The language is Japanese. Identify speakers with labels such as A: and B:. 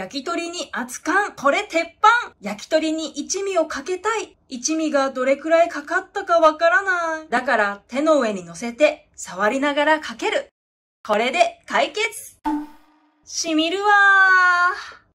A: 焼き鳥に熱燗、これ鉄板焼き鳥に一味をかけたい一味がどれくらいかかったかわからない。だから手の上に乗せて触りながらかける。これで解決しみるわー